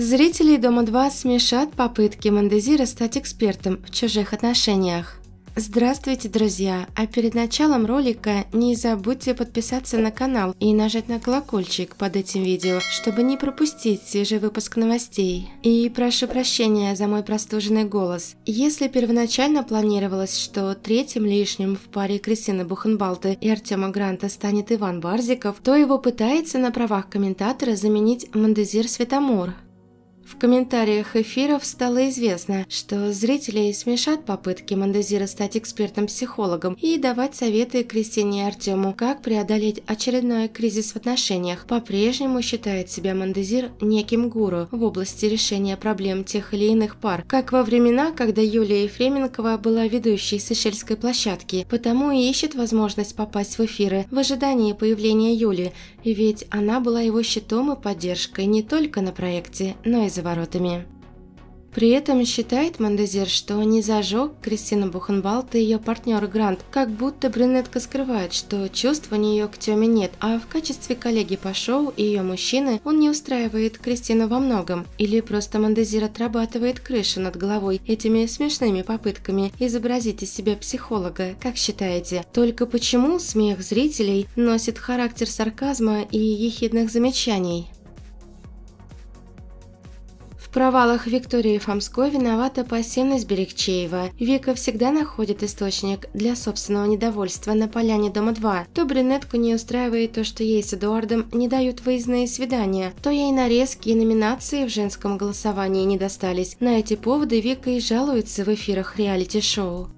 Зрители «Дома-2» смешат попытки Мандезира стать экспертом в чужих отношениях. Здравствуйте, друзья! А перед началом ролика не забудьте подписаться на канал и нажать на колокольчик под этим видео, чтобы не пропустить свежий выпуск новостей. И прошу прощения за мой простуженный голос. Если первоначально планировалось, что третьим лишним в паре Кристины Бухенбалты и Артема Гранта станет Иван Барзиков, то его пытается на правах комментатора заменить Мандезир Светомур. В комментариях эфиров стало известно, что зрители смешат попытки Мандезира стать экспертом-психологом и давать советы Кристине и Артему, как преодолеть очередной кризис в отношениях. По-прежнему считает себя Мандазир неким гуру в области решения проблем тех или иных пар, как во времена, когда Юлия Ефременкова была ведущей сешельской площадки, потому и ищет возможность попасть в эфиры в ожидании появления Юли, ведь она была его щитом и поддержкой не только на проекте, но и за за воротами. При этом считает Мандезер, что не зажег Кристина Бухенвалд и ее партнер Грант, как будто брюнетка скрывает, что чувств у нее к Теме нет, а в качестве коллеги по шоу и ее мужчины он не устраивает Кристину во многом, или просто Мандезер отрабатывает крышу над головой этими смешными попытками изобразить из себя психолога, как считаете. Только почему смех зрителей носит характер сарказма и ехидных замечаний? В провалах Виктории Фомской виновата пассивность Берегчеева. Вика всегда находит источник для собственного недовольства на поляне дома 2. То брюнетку не устраивает то, что ей с Эдуардом не дают выездные свидания, то ей нарезки и номинации в женском голосовании не достались. На эти поводы Вика и жалуется в эфирах реалити-шоу.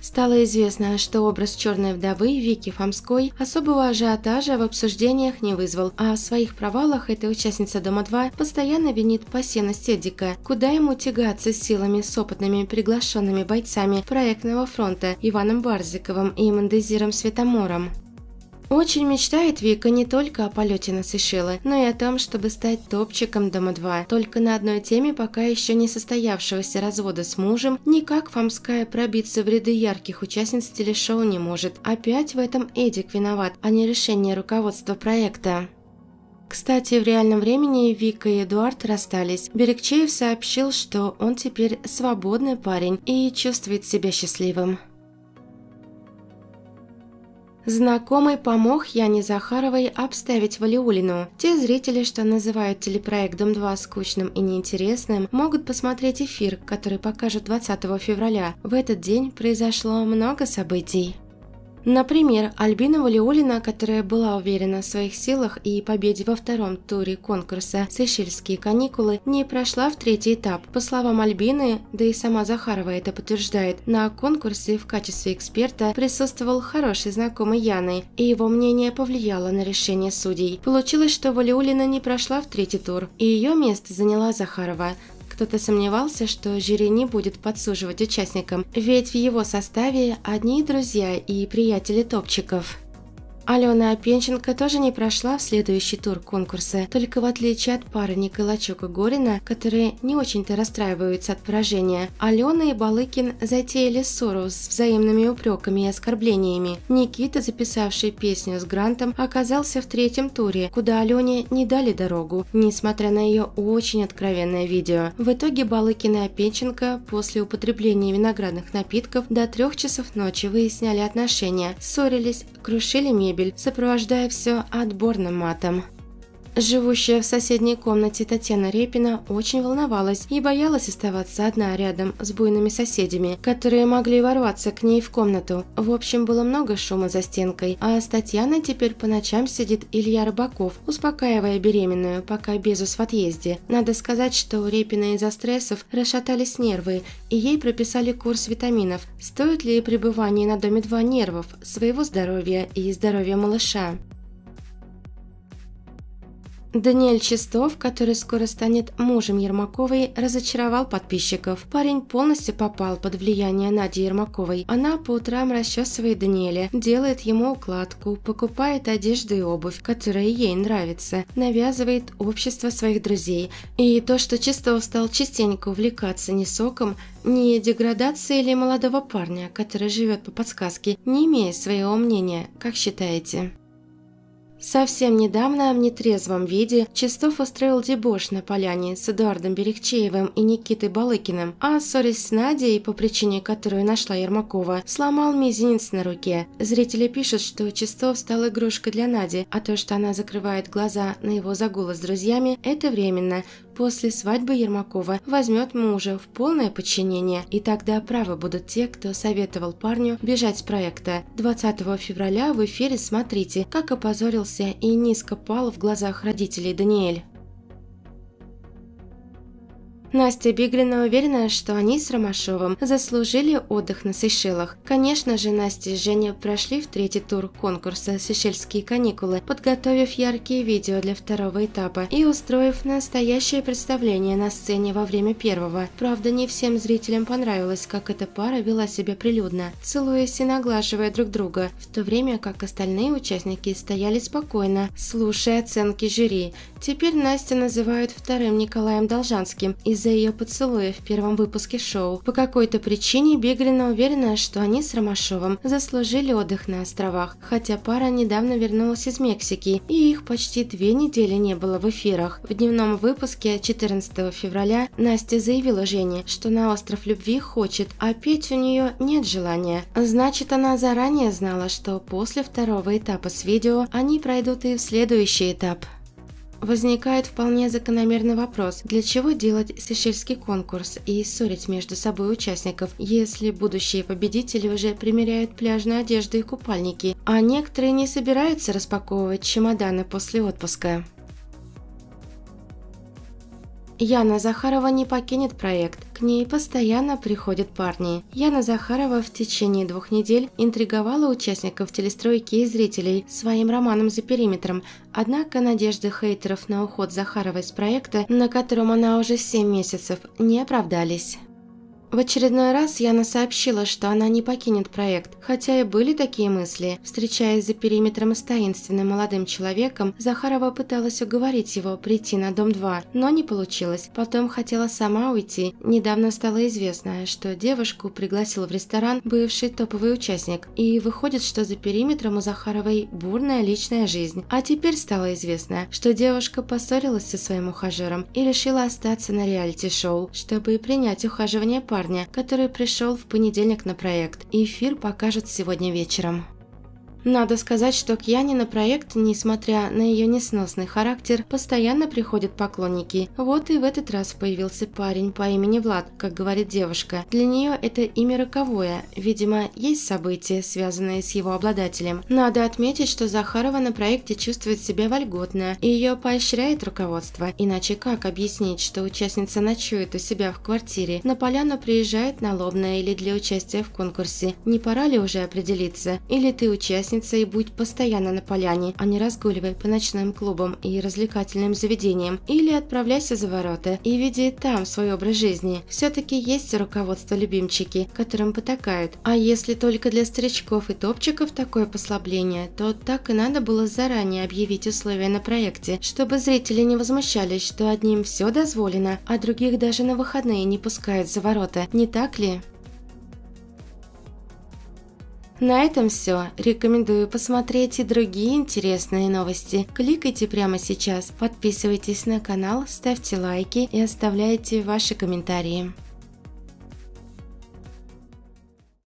Стало известно, что образ черной вдовы Вики Фомской особого ажиотажа в обсуждениях не вызвал, а о своих провалах эта участница Дома-2 постоянно винит пассивность Эдика. Куда ему тягаться с силами с опытными приглашенными бойцами проектного фронта Иваном Барзиковым и Мандезиром Светомором? Очень мечтает Вика не только о полете на Сейшелы, но и о том, чтобы стать топчиком Дома 2. Только на одной теме пока еще не состоявшегося развода с мужем никак Фомская пробиться в ряды ярких участниц телешоу не может. Опять в этом Эдик виноват, а не решение руководства проекта. Кстати, в реальном времени Вика и Эдуард расстались. Берегчеев сообщил, что он теперь свободный парень и чувствует себя счастливым. Знакомый помог Яне Захаровой обставить Валиулину. Те зрители, что называют телепроект «Дом-2» скучным и неинтересным, могут посмотреть эфир, который покажут 20 февраля. В этот день произошло много событий. Например, Альбина Валиулина, которая была уверена в своих силах и победе во втором туре конкурса «Сейшельские каникулы», не прошла в третий этап. По словам Альбины, да и сама Захарова это подтверждает, на конкурсе в качестве эксперта присутствовал хороший знакомый Яны, и его мнение повлияло на решение судей. Получилось, что Валиулина не прошла в третий тур, и ее место заняла Захарова. Кто-то сомневался, что жюри не будет подсуживать участникам, ведь в его составе одни друзья и приятели топчиков. Алена Опенченко тоже не прошла в следующий тур конкурса, только в отличие от пары Николачук и Горина, которые не очень-то расстраиваются от поражения, Алена и Балыкин затеяли ссору с взаимными упреками и оскорблениями. Никита, записавший песню с Грантом, оказался в третьем туре, куда Алене не дали дорогу, несмотря на ее очень откровенное видео. В итоге Балыкин и Опенченко после употребления виноградных напитков до трех часов ночи выясняли отношения, ссорились, крушили мебель, мебель, сопровождая все отборным матом. Живущая в соседней комнате Татьяна Репина очень волновалась и боялась оставаться одна рядом с буйными соседями, которые могли ворваться к ней в комнату. В общем, было много шума за стенкой, а с Татьяной теперь по ночам сидит Илья Рыбаков, успокаивая беременную, пока Безус в отъезде. Надо сказать, что у Репина из-за стрессов расшатались нервы, и ей прописали курс витаминов. Стоит ли пребывание на доме два нервов, своего здоровья и здоровья малыша? Даниэль Чистов, который скоро станет мужем Ермаковой, разочаровал подписчиков. Парень полностью попал под влияние Нади Ермаковой. Она по утрам расчесывает Даниэля, делает ему укладку, покупает одежду и обувь, которая ей нравится, навязывает общество своих друзей. И то, что Чистов стал частенько увлекаться не соком, не деградацией или молодого парня, который живет по подсказке, не имея своего мнения, как считаете? Совсем недавно в нетрезвом виде Чистов устроил дебош на поляне с Эдуардом Берегчеевым и Никитой Балыкиным, а ссорясь с Надей, по причине которую нашла Ермакова, сломал мизинец на руке. Зрители пишут, что Чистов стал игрушкой для Нади, а то, что она закрывает глаза на его загулы с друзьями, это временно, после свадьбы Ермакова возьмет мужа в полное подчинение, и тогда правы будут те, кто советовал парню бежать с проекта. 20 февраля в эфире смотрите, как опозорился и низко пал в глазах родителей Даниэль. Настя Биглина уверена, что они с Ромашовым заслужили отдых на Сейшелах. Конечно же, Настя и Женя прошли в третий тур конкурса «Сейшельские каникулы», подготовив яркие видео для второго этапа и устроив настоящее представление на сцене во время первого. Правда, не всем зрителям понравилось, как эта пара вела себя прилюдно, целуясь и наглаживая друг друга, в то время как остальные участники стояли спокойно, слушая оценки жюри. Теперь Настя называют вторым Николаем Должанским из из-за ее поцелуя в первом выпуске шоу. По какой-то причине Беглина уверена, что они с Ромашовым заслужили отдых на островах, хотя пара недавно вернулась из Мексики, и их почти две недели не было в эфирах. В дневном выпуске 14 февраля Настя заявила Жене, что на остров любви хочет, а петь у нее нет желания. Значит, она заранее знала, что после второго этапа с видео они пройдут и в следующий этап. Возникает вполне закономерный вопрос, для чего делать сешельский конкурс и ссорить между собой участников, если будущие победители уже примеряют пляжную одежду и купальники, а некоторые не собираются распаковывать чемоданы после отпуска. Яна Захарова не покинет проект. К ней постоянно приходят парни. Яна Захарова в течение двух недель интриговала участников телестройки и зрителей своим романом за периметром. Однако надежды хейтеров на уход Захаровой с проекта, на котором она уже 7 месяцев, не оправдались. В очередной раз Яна сообщила, что она не покинет проект, хотя и были такие мысли. Встречаясь за периметром с таинственным молодым человеком, Захарова пыталась уговорить его прийти на дом 2, но не получилось. Потом хотела сама уйти. Недавно стало известно, что девушку пригласил в ресторан бывший топовый участник. И выходит, что за периметром у Захаровой бурная личная жизнь. А теперь стало известно, что девушка поссорилась со своим ухажером и решила остаться на реалити-шоу, чтобы принять ухаживание пары парня, который пришел в понедельник на проект, эфир покажет сегодня вечером. Надо сказать, что к Яне на проект, несмотря на ее несносный характер, постоянно приходят поклонники. Вот и в этот раз появился парень по имени Влад, как говорит девушка. Для нее это имя роковое. Видимо, есть события, связанные с его обладателем. Надо отметить, что Захарова на проекте чувствует себя вольготно, и ее поощряет руководство. Иначе как объяснить, что участница ночует у себя в квартире, на поляну приезжает налобная или для участия в конкурсе? Не пора ли уже определиться? Или ты участник лестнице и будь постоянно на поляне, а не разгуливай по ночным клубам и развлекательным заведениям, или отправляйся за ворота и веди там свой образ жизни. Все-таки есть руководство любимчики, которым потакают. А если только для старичков и топчиков такое послабление, то так и надо было заранее объявить условия на проекте, чтобы зрители не возмущались, что одним все дозволено, а других даже на выходные не пускают за ворота. Не так ли? На этом все. Рекомендую посмотреть и другие интересные новости. Кликайте прямо сейчас, подписывайтесь на канал, ставьте лайки и оставляйте ваши комментарии.